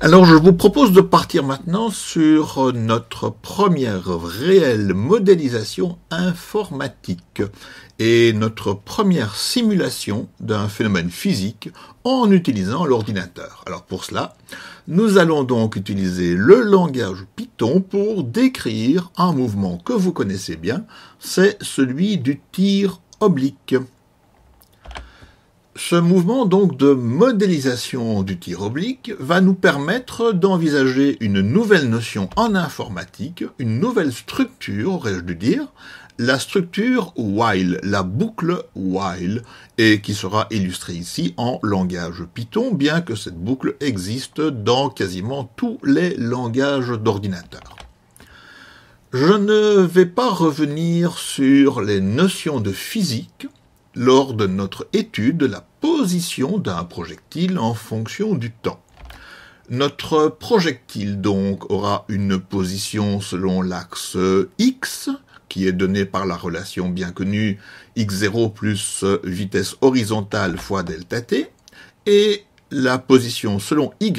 Alors je vous propose de partir maintenant sur euh, notre première réelle modélisation informatique et notre première simulation d'un phénomène physique en utilisant l'ordinateur. Alors pour cela, nous allons donc utiliser le langage Python pour décrire un mouvement que vous connaissez bien, c'est celui du tir oblique ce mouvement donc de modélisation du tir oblique va nous permettre d'envisager une nouvelle notion en informatique, une nouvelle structure, aurais-je dû dire, la structure while, la boucle while, et qui sera illustrée ici en langage Python, bien que cette boucle existe dans quasiment tous les langages d'ordinateur. Je ne vais pas revenir sur les notions de physique, lors de notre étude de la position d'un projectile en fonction du temps. Notre projectile donc aura une position selon l'axe X, qui est donné par la relation bien connue x0 plus vitesse horizontale fois delta t, et la position selon y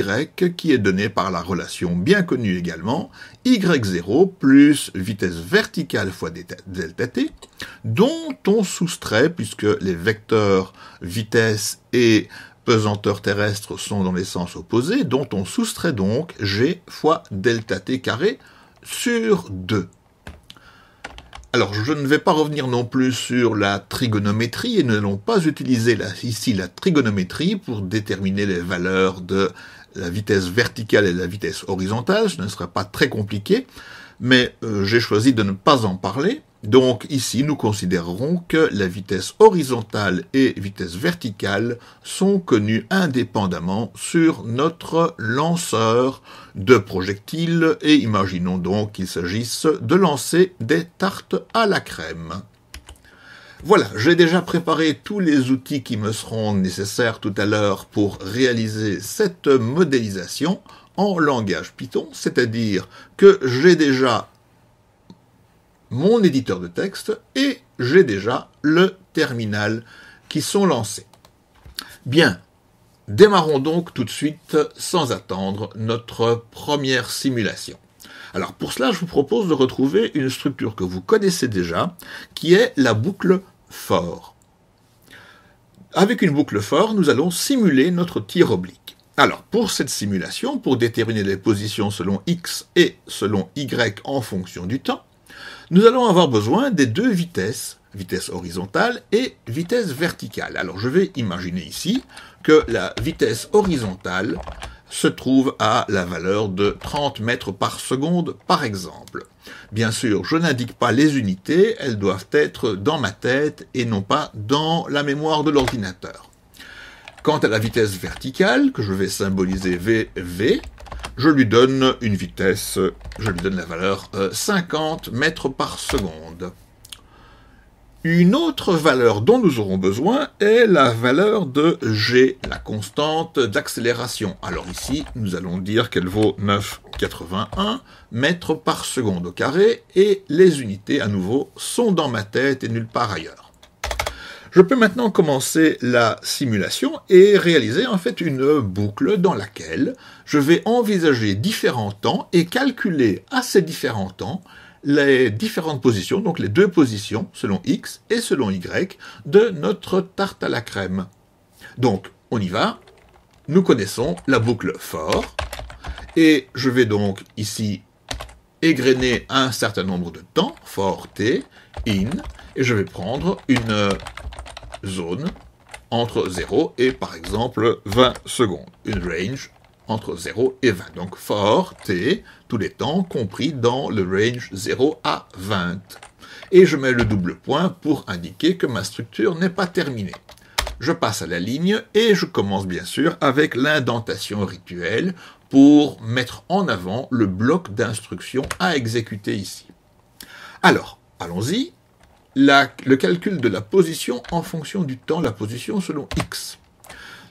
qui est donnée par la relation bien connue également y0 plus vitesse verticale fois delta t dont on soustrait puisque les vecteurs vitesse et pesanteur terrestre sont dans les sens opposés, dont on soustrait donc g fois delta t carré sur 2. Alors, je ne vais pas revenir non plus sur la trigonométrie et nous n'allons pas utiliser ici la trigonométrie pour déterminer les valeurs de la vitesse verticale et de la vitesse horizontale. Ce ne sera pas très compliqué, mais euh, j'ai choisi de ne pas en parler. Donc ici, nous considérerons que la vitesse horizontale et vitesse verticale sont connues indépendamment sur notre lanceur de projectiles et imaginons donc qu'il s'agisse de lancer des tartes à la crème. Voilà, j'ai déjà préparé tous les outils qui me seront nécessaires tout à l'heure pour réaliser cette modélisation en langage Python, c'est-à-dire que j'ai déjà mon éditeur de texte et j'ai déjà le terminal qui sont lancés. Bien, démarrons donc tout de suite sans attendre notre première simulation. Alors pour cela, je vous propose de retrouver une structure que vous connaissez déjà, qui est la boucle for. Avec une boucle for, nous allons simuler notre tir oblique. Alors pour cette simulation, pour déterminer les positions selon x et selon y en fonction du temps, nous allons avoir besoin des deux vitesses, vitesse horizontale et vitesse verticale. Alors je vais imaginer ici que la vitesse horizontale se trouve à la valeur de 30 mètres par seconde par exemple. Bien sûr, je n'indique pas les unités, elles doivent être dans ma tête et non pas dans la mémoire de l'ordinateur. Quant à la vitesse verticale, que je vais symboliser VV, je lui donne une vitesse, je lui donne la valeur 50 euh, mètres par seconde. Une autre valeur dont nous aurons besoin est la valeur de g, la constante d'accélération. Alors ici, nous allons dire qu'elle vaut 9,81 mètres par seconde au carré, et les unités, à nouveau, sont dans ma tête et nulle part ailleurs. Je peux maintenant commencer la simulation et réaliser en fait une boucle dans laquelle je vais envisager différents temps et calculer à ces différents temps les différentes positions, donc les deux positions selon x et selon y de notre tarte à la crème. Donc on y va, nous connaissons la boucle FOR. et je vais donc ici égrener un certain nombre de temps, FOR t, in, et je vais prendre une zone entre 0 et par exemple 20 secondes. Une range entre 0 et 20. Donc for t, tous les temps compris dans le range 0 à 20. Et je mets le double point pour indiquer que ma structure n'est pas terminée. Je passe à la ligne et je commence bien sûr avec l'indentation rituelle pour mettre en avant le bloc d'instructions à exécuter ici. Alors, allons-y, le calcul de la position en fonction du temps, la position selon x.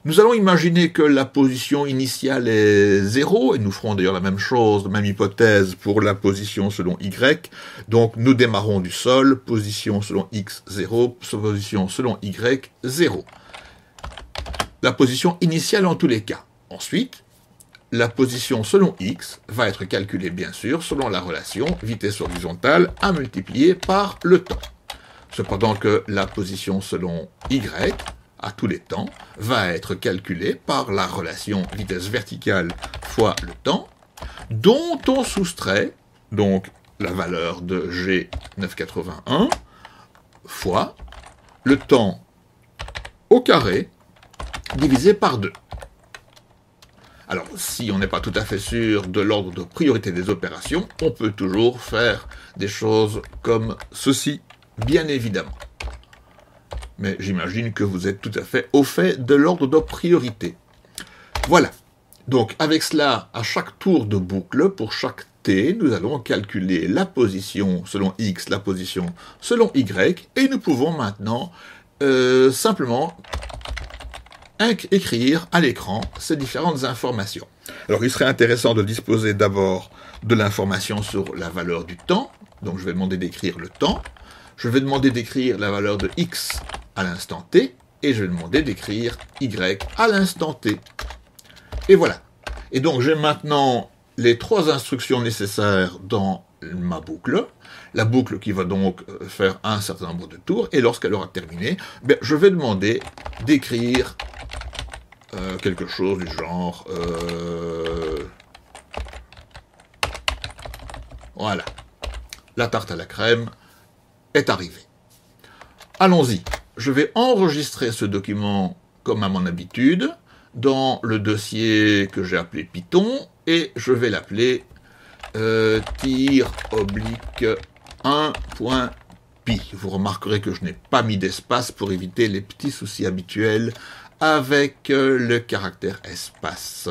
Nous allons imaginer que la position initiale est 0, et nous ferons d'ailleurs la même chose, la même hypothèse pour la position selon y. Donc nous démarrons du sol, position selon x 0, position selon y 0. La position initiale en tous les cas. Ensuite, la position selon x va être calculée bien sûr selon la relation vitesse horizontale à multiplier par le temps. Cependant que la position selon y à tous les temps va être calculée par la relation vitesse verticale fois le temps, dont on soustrait donc la valeur de G981 fois le temps au carré divisé par 2. Alors, si on n'est pas tout à fait sûr de l'ordre de priorité des opérations, on peut toujours faire des choses comme ceci bien évidemment. Mais j'imagine que vous êtes tout à fait au fait de l'ordre de priorité. Voilà. Donc avec cela, à chaque tour de boucle, pour chaque t, nous allons calculer la position selon x, la position selon y, et nous pouvons maintenant euh, simplement écrire à l'écran ces différentes informations. Alors il serait intéressant de disposer d'abord de l'information sur la valeur du temps, donc je vais demander d'écrire le temps, je vais demander d'écrire la valeur de x à l'instant t, et je vais demander d'écrire y à l'instant t. Et voilà. Et donc j'ai maintenant les trois instructions nécessaires dans ma boucle, la boucle qui va donc euh, faire un certain nombre de tours, et lorsqu'elle aura terminé, ben, je vais demander d'écrire euh, quelque chose du genre... Euh, voilà, la tarte à la crème, arrivé. Allons-y. Je vais enregistrer ce document comme à mon habitude dans le dossier que j'ai appelé Python et je vais l'appeler euh, tir oblique 1.pi. Vous remarquerez que je n'ai pas mis d'espace pour éviter les petits soucis habituels avec euh, le caractère espace.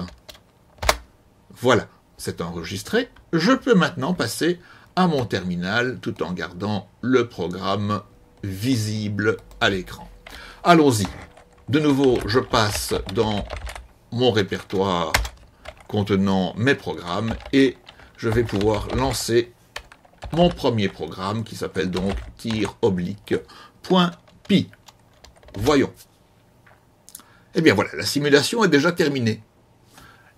Voilà, c'est enregistré. Je peux maintenant passer à mon terminal tout en gardant le programme visible à l'écran. Allons-y. De nouveau, je passe dans mon répertoire contenant mes programmes et je vais pouvoir lancer mon premier programme qui s'appelle donc tir oblique Voyons. Eh bien voilà, la simulation est déjà terminée.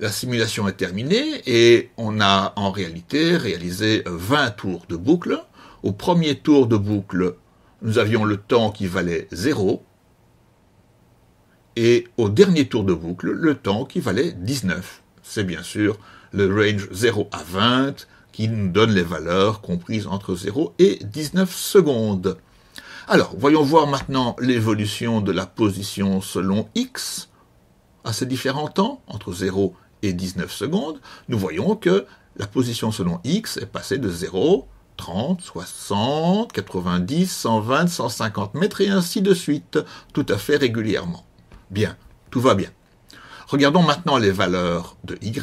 La simulation est terminée et on a en réalité réalisé 20 tours de boucle. Au premier tour de boucle, nous avions le temps qui valait 0. Et au dernier tour de boucle, le temps qui valait 19. C'est bien sûr le range 0 à 20 qui nous donne les valeurs comprises entre 0 et 19 secondes. Alors, voyons voir maintenant l'évolution de la position selon x à ces différents temps, entre 0 et 19 secondes, nous voyons que la position selon x est passée de 0, 30, 60, 90, 120, 150 mètres et ainsi de suite, tout à fait régulièrement. Bien, tout va bien. Regardons maintenant les valeurs de y.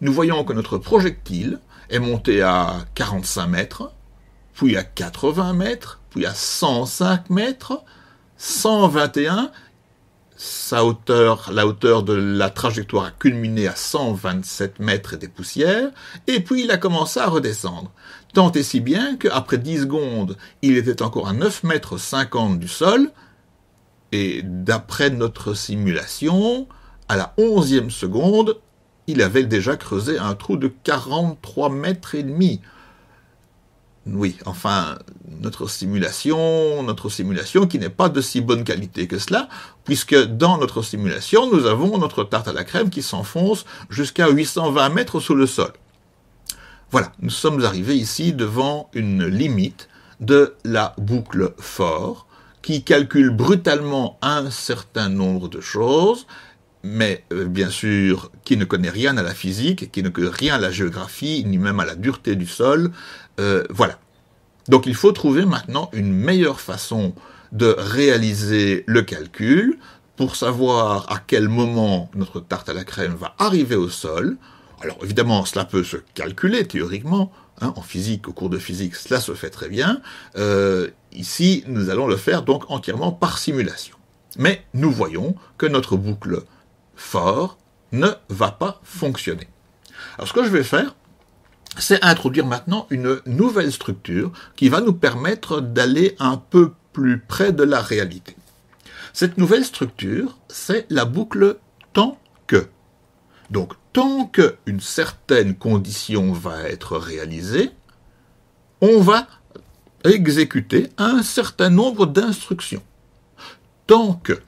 Nous voyons que notre projectile est monté à 45 mètres, puis à 80 mètres, puis à 105 mètres, 121 sa hauteur, la hauteur de la trajectoire a culminé à 127 mètres des poussières, et puis il a commencé à redescendre. Tant et si bien qu'après 10 secondes, il était encore à 9 mètres 50 du sol, et d'après notre simulation, à la onzième seconde, il avait déjà creusé un trou de 43 mètres et demi. Oui, enfin, notre simulation, notre simulation qui n'est pas de si bonne qualité que cela, puisque dans notre simulation, nous avons notre tarte à la crème qui s'enfonce jusqu'à 820 mètres sous le sol. Voilà, nous sommes arrivés ici devant une limite de la boucle fort qui calcule brutalement un certain nombre de choses mais euh, bien sûr qui ne connaît rien à la physique, qui ne connaît rien à la géographie, ni même à la dureté du sol. Euh, voilà. Donc il faut trouver maintenant une meilleure façon de réaliser le calcul pour savoir à quel moment notre tarte à la crème va arriver au sol. Alors évidemment, cela peut se calculer théoriquement, hein, en physique, au cours de physique, cela se fait très bien. Euh, ici, nous allons le faire donc entièrement par simulation. Mais nous voyons que notre boucle fort ne va pas fonctionner. Alors ce que je vais faire, c'est introduire maintenant une nouvelle structure qui va nous permettre d'aller un peu plus près de la réalité. Cette nouvelle structure, c'est la boucle tant que. Donc tant qu'une certaine condition va être réalisée, on va exécuter un certain nombre d'instructions. Tant que,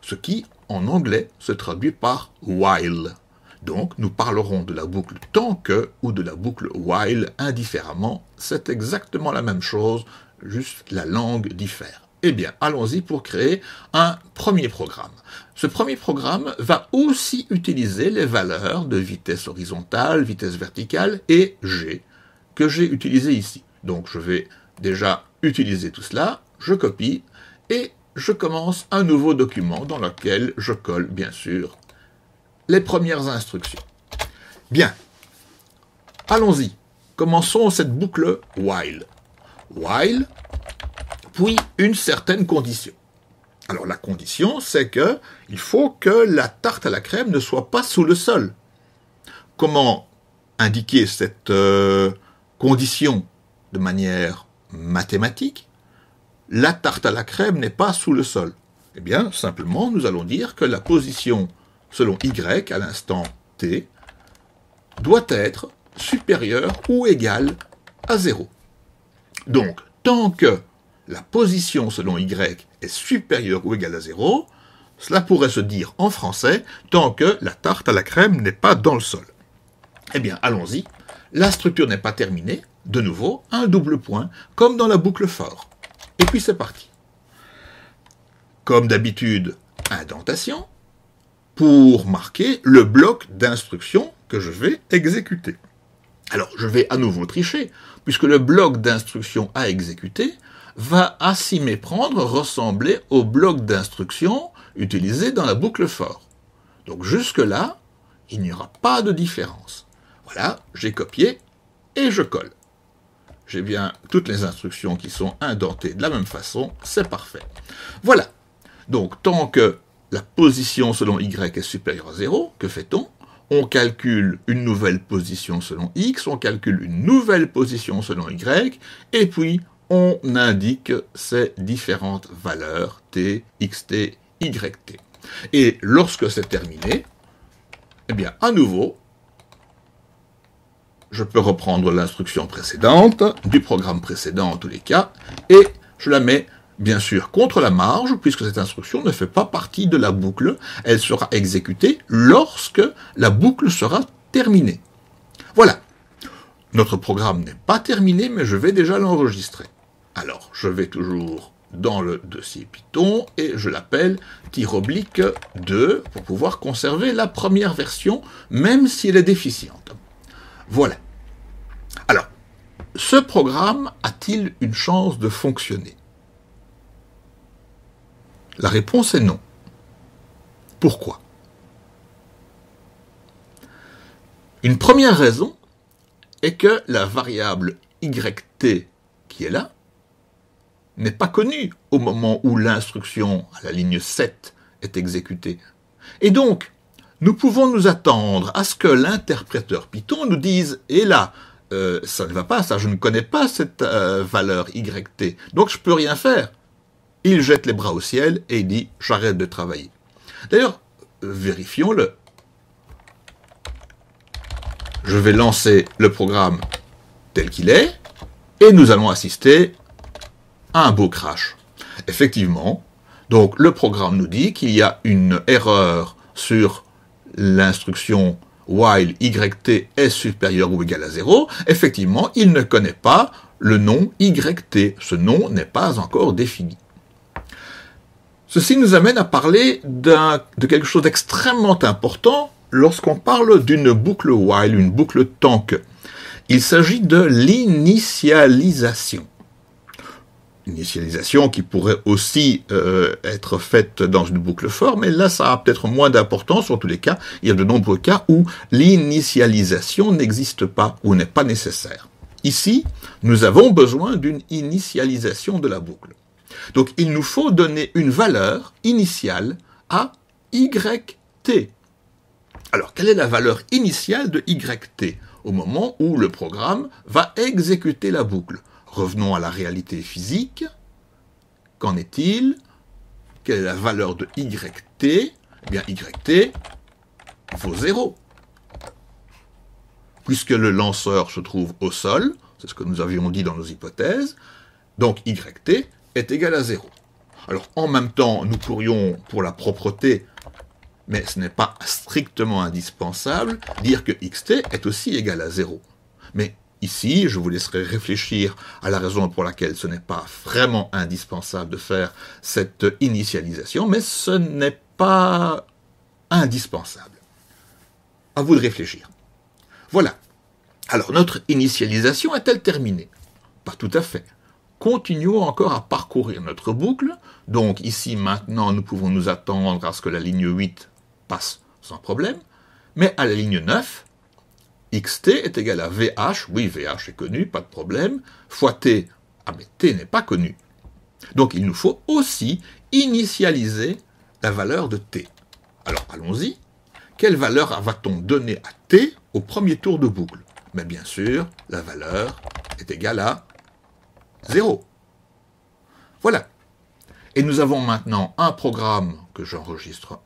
ce qui en anglais se traduit par while. Donc nous parlerons de la boucle tant que ou de la boucle while indifféremment, c'est exactement la même chose, juste la langue diffère. et eh bien, allons-y pour créer un premier programme. Ce premier programme va aussi utiliser les valeurs de vitesse horizontale, vitesse verticale et G que j'ai utilisé ici. Donc je vais déjà utiliser tout cela, je copie et je commence un nouveau document dans lequel je colle, bien sûr, les premières instructions. Bien, allons-y. Commençons cette boucle while. While, puis une certaine condition. Alors la condition, c'est que il faut que la tarte à la crème ne soit pas sous le sol. Comment indiquer cette euh, condition de manière mathématique la tarte à la crème n'est pas sous le sol Eh bien, simplement, nous allons dire que la position selon y à l'instant t doit être supérieure ou égale à 0. Donc, tant que la position selon y est supérieure ou égale à 0, cela pourrait se dire en français tant que la tarte à la crème n'est pas dans le sol. Eh bien, allons-y. La structure n'est pas terminée. De nouveau, un double point, comme dans la boucle fort. Et puis c'est parti. Comme d'habitude, indentation pour marquer le bloc d'instruction que je vais exécuter. Alors je vais à nouveau tricher, puisque le bloc d'instruction à exécuter va à s'y méprendre ressembler au bloc d'instruction utilisé dans la boucle for. Donc jusque-là, il n'y aura pas de différence. Voilà, j'ai copié et je colle j'ai bien toutes les instructions qui sont indentées de la même façon, c'est parfait. Voilà. Donc, tant que la position selon y est supérieure à 0, que fait-on On calcule une nouvelle position selon x, on calcule une nouvelle position selon y, et puis on indique ces différentes valeurs t, xt, yt. Et lorsque c'est terminé, eh bien, à nouveau, je peux reprendre l'instruction précédente, du programme précédent en tous les cas, et je la mets bien sûr contre la marge, puisque cette instruction ne fait pas partie de la boucle, elle sera exécutée lorsque la boucle sera terminée. Voilà. Notre programme n'est pas terminé, mais je vais déjà l'enregistrer. Alors, je vais toujours dans le dossier Python et je l'appelle oblique 2 pour pouvoir conserver la première version, même si elle est déficiente. Voilà. Alors, ce programme a-t-il une chance de fonctionner La réponse est non. Pourquoi Une première raison est que la variable YT qui est là n'est pas connue au moment où l'instruction à la ligne 7 est exécutée. Et donc, nous pouvons nous attendre à ce que l'interpréteur Python nous dise, et là, euh, ça ne va pas, ça, je ne connais pas cette euh, valeur YT, donc je ne peux rien faire. Il jette les bras au ciel et il dit, j'arrête de travailler. D'ailleurs, vérifions-le. Je vais lancer le programme tel qu'il est, et nous allons assister à un beau crash. Effectivement, donc le programme nous dit qu'il y a une erreur sur l'instruction while yt est supérieur ou égal à 0, effectivement, il ne connaît pas le nom yt. Ce nom n'est pas encore défini. Ceci nous amène à parler de quelque chose d'extrêmement important lorsqu'on parle d'une boucle while, une boucle tank. Il s'agit de l'initialisation initialisation qui pourrait aussi euh, être faite dans une boucle forte, mais là ça a peut-être moins d'importance. En tous les cas, il y a de nombreux cas où l'initialisation n'existe pas ou n'est pas nécessaire. Ici, nous avons besoin d'une initialisation de la boucle. Donc il nous faut donner une valeur initiale à YT. Alors quelle est la valeur initiale de YT au moment où le programme va exécuter la boucle Revenons à la réalité physique. Qu'en est-il Quelle est la valeur de YT Eh bien, YT vaut 0. Puisque le lanceur se trouve au sol, c'est ce que nous avions dit dans nos hypothèses, donc YT est égal à 0. Alors en même temps, nous pourrions, pour la propreté, mais ce n'est pas strictement indispensable, dire que xt est aussi égal à 0. Mais Ici, je vous laisserai réfléchir à la raison pour laquelle ce n'est pas vraiment indispensable de faire cette initialisation, mais ce n'est pas indispensable. À vous de réfléchir. Voilà. Alors notre initialisation est-elle terminée Pas tout à fait. Continuons encore à parcourir notre boucle. Donc ici maintenant nous pouvons nous attendre à ce que la ligne 8 passe sans problème. Mais à la ligne 9, xt est égal à vh, oui, vh est connu, pas de problème, fois t, ah mais t n'est pas connu. Donc il nous faut aussi initialiser la valeur de t. Alors allons-y, quelle valeur va-t-on donner à t au premier tour de boucle Mais bien sûr, la valeur est égale à 0. Voilà. Et nous avons maintenant un programme que j'enregistre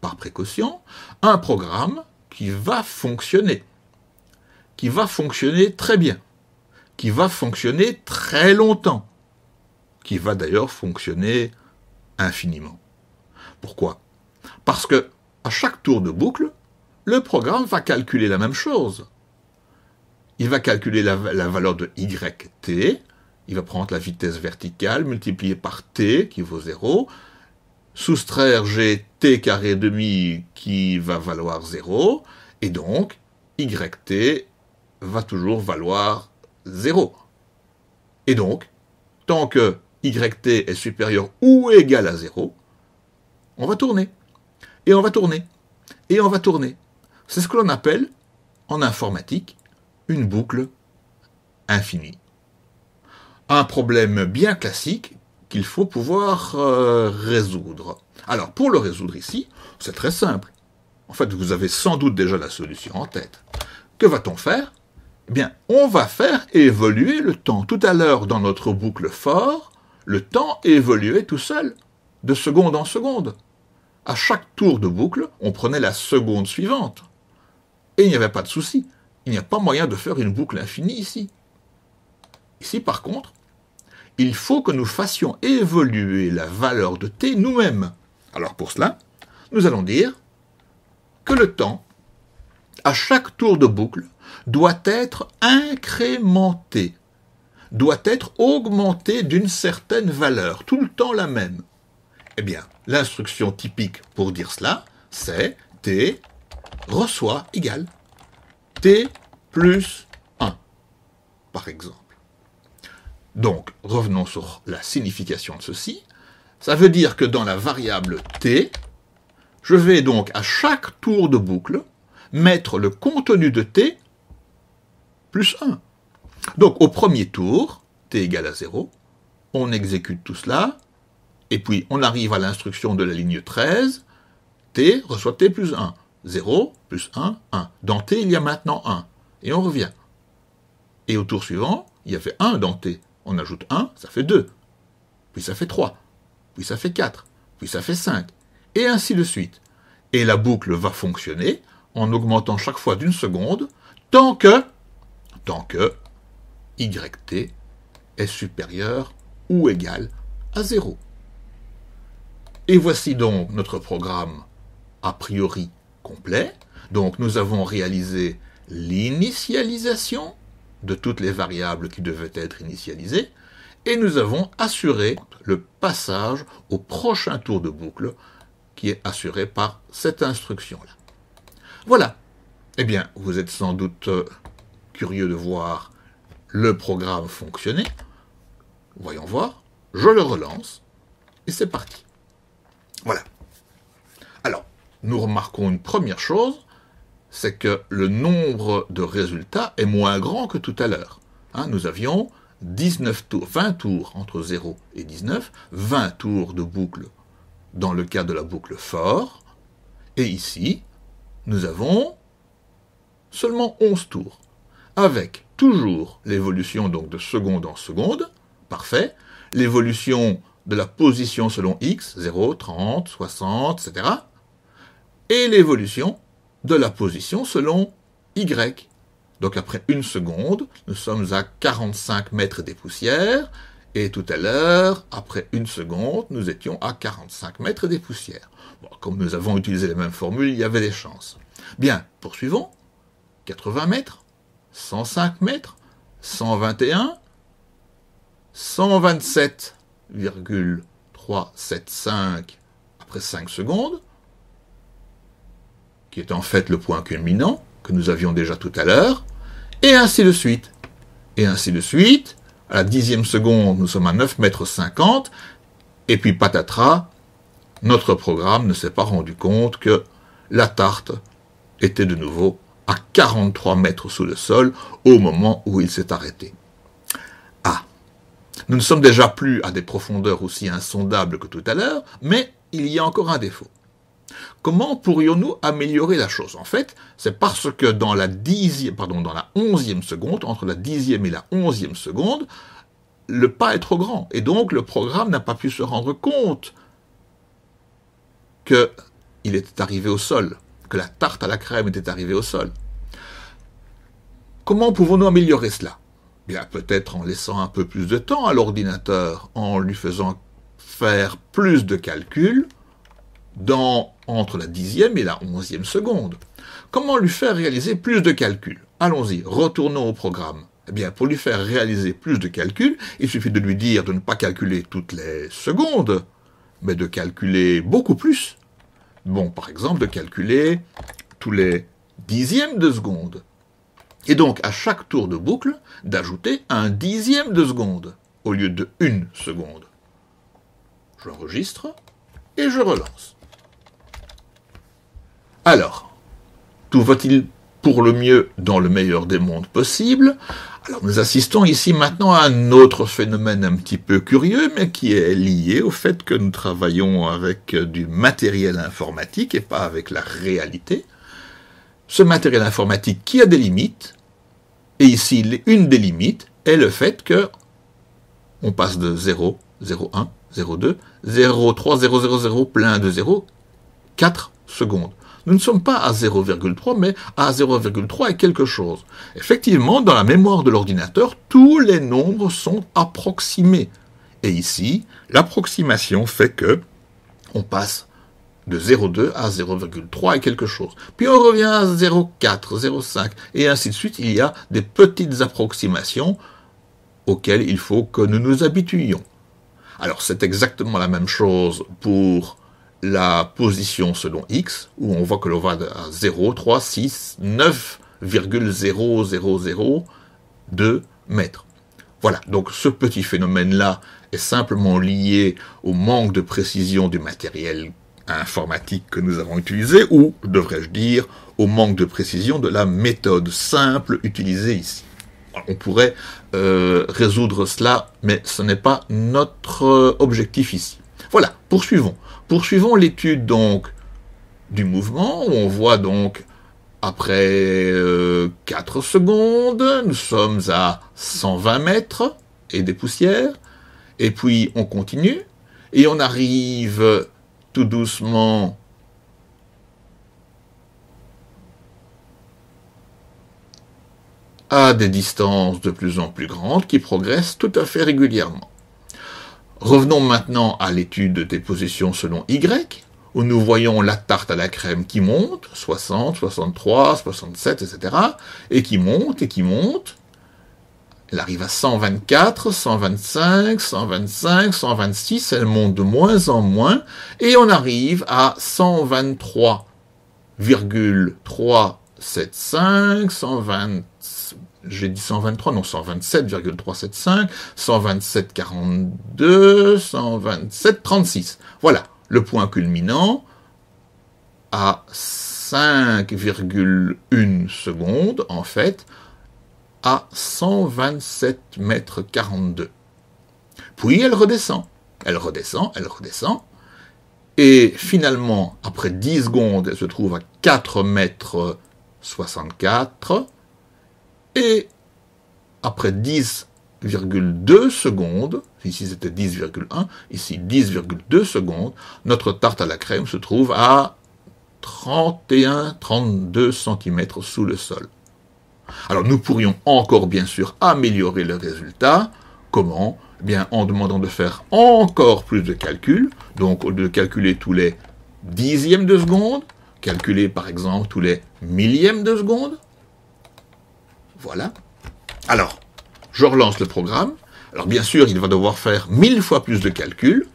par précaution, un programme qui va fonctionner qui va fonctionner très bien, qui va fonctionner très longtemps, qui va d'ailleurs fonctionner infiniment. Pourquoi Parce que à chaque tour de boucle, le programme va calculer la même chose. Il va calculer la, valeur de YT, il va prendre la vitesse verticale multipliée par t qui vaut 0, soustraire gt t carré demi qui va valoir 0, et donc yt va toujours valoir 0. Et donc, tant que yt est supérieur ou égal à 0, on va tourner. Et on va tourner. Et on va tourner. C'est ce que l'on appelle, en informatique, une boucle infinie. Un problème bien classique qu'il faut pouvoir euh, résoudre. Alors, pour le résoudre ici, c'est très simple. En fait, vous avez sans doute déjà la solution en tête. Que va-t-on faire eh bien, on va faire évoluer le temps. Tout à l'heure, dans notre boucle fort, le temps évoluait tout seul, de seconde en seconde. À chaque tour de boucle, on prenait la seconde suivante. Et il n'y avait pas de souci. Il n'y a pas moyen de faire une boucle infinie ici. Ici, par contre, il faut que nous fassions évoluer la valeur de t nous-mêmes. Alors pour cela, nous allons dire que le temps, à chaque tour de boucle, doit être incrémenté, doit être augmenté d'une certaine valeur, tout le temps la même. Eh bien, l'instruction typique pour dire cela, c'est t reçoit égal. t plus 1, par exemple. Donc, revenons sur la signification de ceci. Ça veut dire que dans la variable t, je vais donc à chaque tour de boucle mettre le contenu de t 1. Donc au premier tour, t égale à 0, on exécute tout cela, et puis on arrive à l'instruction de la ligne 13, t reçoit t plus 1. 0 plus 1, 1. Dans t, il y a maintenant 1, et on revient. Et au tour suivant, il y avait 1 dans t. On ajoute 1, ça fait 2. Puis ça fait 3. Puis ça fait 4. Puis ça fait 5. Et ainsi de suite. Et la boucle va fonctionner en augmentant chaque fois d'une seconde tant que tant que yt est supérieur ou égal à 0. Et voici donc notre programme a priori complet. Donc nous avons réalisé l'initialisation de toutes les variables qui devaient être initialisées, et nous avons assuré le passage au prochain tour de boucle qui est assuré par cette instruction-là. Voilà. Eh bien, vous êtes sans doute euh, curieux de voir le programme fonctionner. Voyons voir. Je le relance et c'est parti. Voilà. Alors, nous remarquons une première chose, c'est que le nombre de résultats est moins grand que tout à l'heure. Hein, nous avions 19 tours, 20 tours entre 0 et 19, 20 tours de boucle dans le cas de la boucle fort, et ici, nous avons seulement 11 tours avec toujours l'évolution donc de seconde en seconde, parfait, l'évolution de la position selon x, 0, 30, 60, etc., et l'évolution de la position selon y. Donc après une seconde, nous sommes à 45 mètres des poussières, et tout à l'heure, après une seconde, nous étions à 45 mètres des poussières. comme nous avons utilisé les mêmes formules, il y avait des chances. Bien, poursuivons. 80 mètres, 105 mètres, 121, 127,375 après 5 secondes, qui est en fait le point culminant que nous avions déjà tout à l'heure, et ainsi de suite. Et ainsi de suite, à la dixième seconde, nous sommes à 9 mètres 50, et puis patatras, notre programme ne s'est pas rendu compte que la tarte était de nouveau à 43 mètres sous le sol au moment où il s'est arrêté. Ah, nous ne sommes déjà plus à des profondeurs aussi insondables que tout à l'heure, mais il y a encore un défaut. Comment pourrions-nous améliorer la chose En fait, c'est parce que dans la dixième, pardon, dans la onzième seconde, entre la dixième et la onzième seconde, le pas est trop grand. Et donc, le programme n'a pas pu se rendre compte qu'il était arrivé au sol que la tarte à la crème était arrivée au sol. Comment pouvons-nous améliorer cela Bien, peut-être en laissant un peu plus de temps à l'ordinateur, en lui faisant faire plus de calculs dans, entre la dixième et la onzième seconde. Comment lui faire réaliser plus de calculs Allons-y, retournons au programme. Eh bien, pour lui faire réaliser plus de calculs, il suffit de lui dire de ne pas calculer toutes les secondes, mais de calculer beaucoup plus. Bon, par exemple, de calculer tous les dixièmes de seconde. Et donc, à chaque tour de boucle, d'ajouter un dixième de seconde au lieu de une seconde. J'enregistre et je relance. Alors, tout va-t-il pour le mieux dans le meilleur des mondes possible. Alors nous assistons ici maintenant à un autre phénomène un petit peu curieux, mais qui est lié au fait que nous travaillons avec euh, du matériel informatique et pas avec la réalité. Ce matériel informatique qui a des limites, et ici une des limites est le fait que on passe de 0, 0, 0, 1, 2, 3, 0, 0, 0, plein de 0, 4 secondes. Nous ne sommes pas à 0,3, mais à 0,3 et quelque chose. Effectivement, dans la mémoire de l'ordinateur, tous les nombres sont approximés. Et ici, l'approximation fait que on passe de 0,2 à 0,3 et quelque chose. Puis on revient à 0,4, 0,5, et ainsi de suite. Il y a des petites approximations auxquelles il faut que nous nous habituions. Alors c'est exactement la même chose pour la position selon X, où on voit que l'on va à 0, 3, 6, 9,0002 mètres. Voilà, donc ce petit phénomène-là est simplement lié au manque de précision du matériel informatique que nous avons utilisé, ou, devrais-je dire, au manque de précision de la méthode simple utilisée ici. On pourrait euh, résoudre cela, mais ce n'est pas notre euh, objectif ici. Voilà, poursuivons. Poursuivons l'étude donc du mouvement, où on voit donc après 4 euh, secondes, nous sommes à 120 mètres et des poussières, et puis on continue, et on arrive tout doucement à des distances de plus en plus grandes qui progressent tout à fait régulièrement. Revenons maintenant à l'étude des positions selon Y, où nous voyons la tarte à la crème qui monte, 60, 63, 67, etc., et qui monte, et qui monte. Elle arrive à 124, 125, 125, 126, elle monte de moins en moins, et on arrive à 123,375, 125, j'ai dit 123, non 127,375, 127,42, 127,36. Voilà, le point culminant à 5,1 secondes, en fait, à 127 mètres 42. Puis elle redescend, elle redescend, elle redescend, et finalement, après 10 secondes, elle se trouve à 4 mètres 64, et après 10,2 secondes, ici c'était 10,1, ici 10,2 secondes, notre tarte à la crème se trouve à 31-32 cm sous le sol. Alors nous pourrions encore bien sûr améliorer le résultat. Comment eh bien, en demandant de faire encore plus de calculs, donc de calculer tous les dixièmes de seconde, calculer par exemple tous les millièmes de seconde, voilà. Alors, je relance le programme. Alors bien sûr, il va devoir faire mille fois plus de calculs.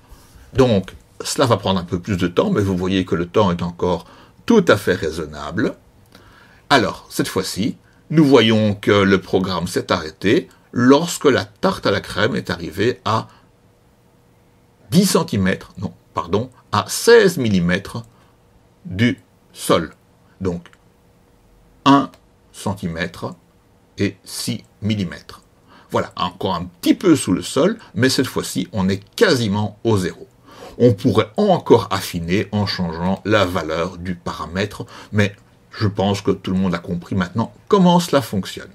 Donc, cela va prendre un peu plus de temps, mais vous voyez que le temps est encore tout à fait raisonnable. Alors, cette fois-ci, nous voyons que le programme s'est arrêté lorsque la tarte à la crème est arrivée à 10 cm, non, pardon, à 16 mm du sol. Donc, 1 cm et 6 mm. Voilà, encore un petit peu sous le sol, mais cette fois-ci, on est quasiment au zéro. On pourrait encore affiner en changeant la valeur du paramètre, mais je pense que tout le monde a compris maintenant comment cela fonctionne.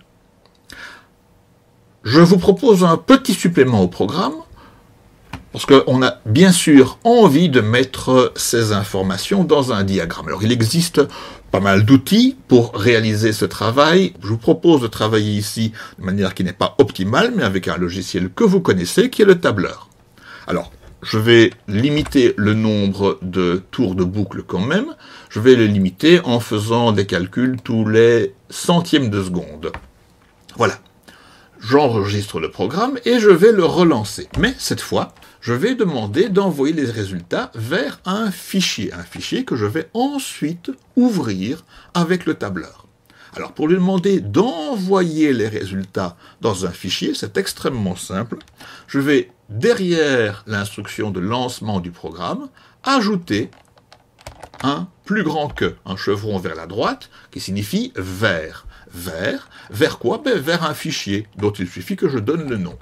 Je vous propose un petit supplément au programme, parce qu'on a bien sûr envie de mettre ces informations dans un diagramme. Alors il existe pas mal d'outils pour réaliser ce travail. Je vous propose de travailler ici de manière qui n'est pas optimale, mais avec un logiciel que vous connaissez, qui est le tableur. Alors, je vais limiter le nombre de tours de boucle quand même. Je vais le limiter en faisant des calculs tous les centièmes de seconde. Voilà. J'enregistre le programme et je vais le relancer. Mais cette fois, je vais demander d'envoyer les résultats vers un fichier, un fichier que je vais ensuite ouvrir avec le tableur. Alors pour lui demander d'envoyer les résultats dans un fichier, c'est extrêmement simple. Je vais, derrière l'instruction de lancement du programme, ajouter un plus grand que, un chevron vers la droite, qui signifie vers. Vers, vers quoi ben Vers un fichier dont il suffit que je donne le nom.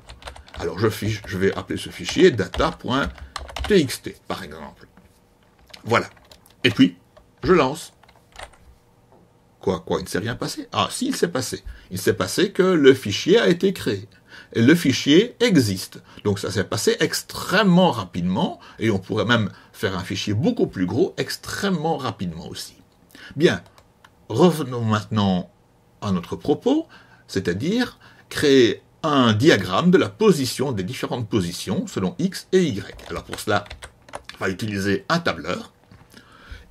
Alors je, fiche, je vais appeler ce fichier data.txt, par exemple. Voilà. Et puis, je lance. Quoi, quoi, il ne s'est rien passé Ah, si, il s'est passé. Il s'est passé que le fichier a été créé. Et le fichier existe. Donc ça s'est passé extrêmement rapidement, et on pourrait même faire un fichier beaucoup plus gros extrêmement rapidement aussi. Bien, revenons maintenant à notre propos, c'est-à-dire créer un diagramme de la position des différentes positions selon x et y. Alors pour cela, on va utiliser un tableur.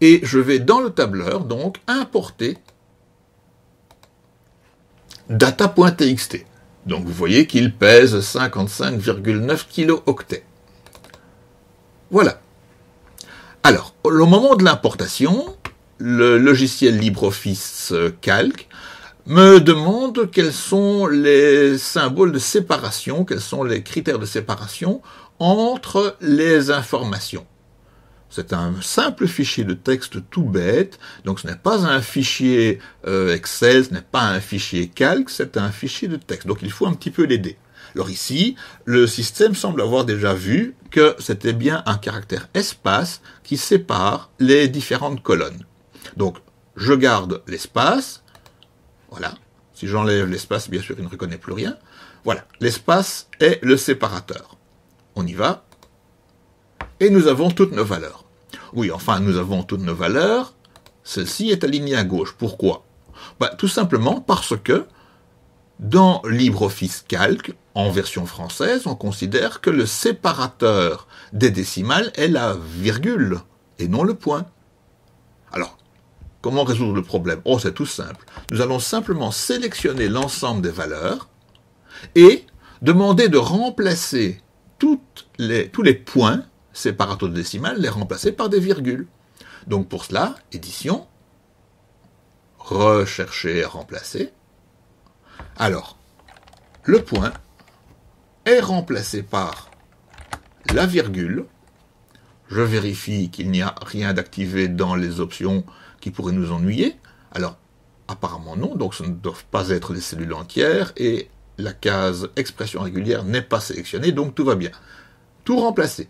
Et je vais dans le tableur, donc, importer data.txt. Donc vous voyez qu'il pèse 55,9 kilo-octets. Voilà. Alors, au moment de l'importation, le logiciel LibreOffice euh, Calc me demande quels sont les symboles de séparation, quels sont les critères de séparation entre les informations. C'est un simple fichier de texte tout bête, donc ce n'est pas un fichier euh, Excel, ce n'est pas un fichier calque, c'est un fichier de texte. Donc il faut un petit peu l'aider. Alors ici, le système semble avoir déjà vu que c'était bien un caractère espace qui sépare les différentes colonnes. Donc je garde l'espace, voilà. Si j'enlève l'espace, bien sûr, il ne reconnaît plus rien. Voilà, l'espace est le séparateur. On y va. Et nous avons toutes nos valeurs. Oui, enfin, nous avons toutes nos valeurs. Celle-ci est alignée à gauche. Pourquoi bah, Tout simplement parce que dans LibreOffice Calc, en version française, on considère que le séparateur des décimales est la virgule et non le point. Alors, Comment résoudre le problème Oh, c'est tout simple. Nous allons simplement sélectionner l'ensemble des valeurs et demander de remplacer tous les points, séparato décimaux, les remplacer par des virgules. Donc pour cela, édition, rechercher, remplacer. Alors, le point est remplacé par la virgule. Je vérifie qu'il n'y a rien d'activé dans les options qui nous ennuyer Alors, apparemment non, donc ce ne doivent pas être des cellules entières, et la case expression régulière n'est pas sélectionnée, donc tout va bien. Tout remplacer.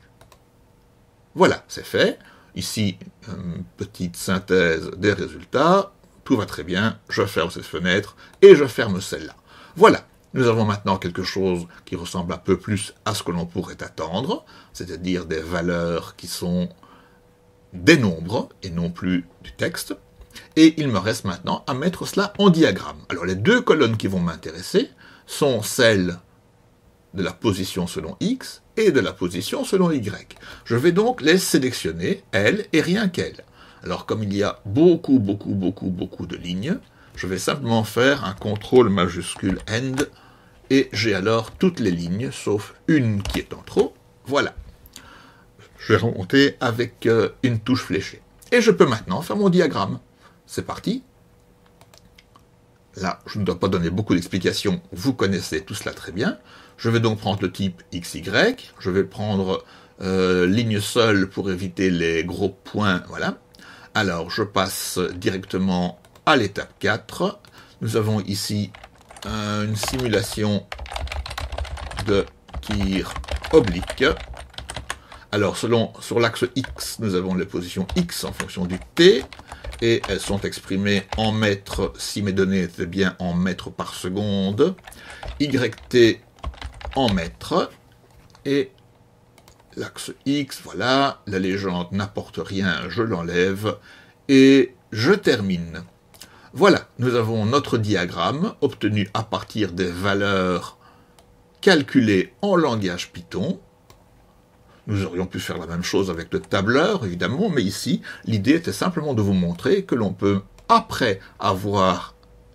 Voilà, c'est fait. Ici, euh, petite synthèse des résultats. Tout va très bien, je ferme cette fenêtre et je ferme celle-là. Voilà, nous avons maintenant quelque chose qui ressemble un peu plus à ce que l'on pourrait attendre, c'est-à-dire des valeurs qui sont des nombres et non plus du texte. Et il me reste maintenant à mettre cela en diagramme. Alors les deux colonnes qui vont m'intéresser sont celles de la position selon x et de la position selon y. Je vais donc les sélectionner, elles et rien qu'elles. Alors comme il y a beaucoup, beaucoup, beaucoup, beaucoup de lignes, je vais simplement faire un contrôle majuscule end et j'ai alors toutes les lignes sauf une qui est en trop. Voilà je vais remonter avec euh, une touche fléchée. Et je peux maintenant faire mon diagramme. C'est parti. Là, je ne dois pas donner beaucoup d'explications, vous connaissez tout cela très bien. Je vais donc prendre le type XY, je vais prendre euh, ligne seule pour éviter les gros points, voilà. Alors, je passe directement à l'étape 4. Nous avons ici euh, une simulation de tir oblique. Alors, selon, sur l'axe X, nous avons les positions X en fonction du T, et elles sont exprimées en mètres, si mes données étaient bien en mètres par seconde, YT en mètres, et l'axe X, voilà, la légende n'apporte rien, je l'enlève, et je termine. Voilà, nous avons notre diagramme obtenu à partir des valeurs calculées en langage Python, nous aurions pu faire la même chose avec le tableur, évidemment, mais ici, l'idée était simplement de vous montrer que l'on peut, après avoir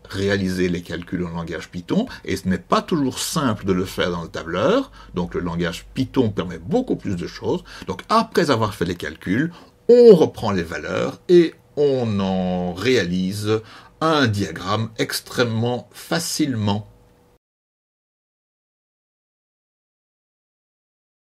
réalisé les calculs en langage Python, et ce n'est pas toujours simple de le faire dans le tableur, donc le langage Python permet beaucoup plus de choses, donc après avoir fait les calculs, on reprend les valeurs et on en réalise un diagramme extrêmement facilement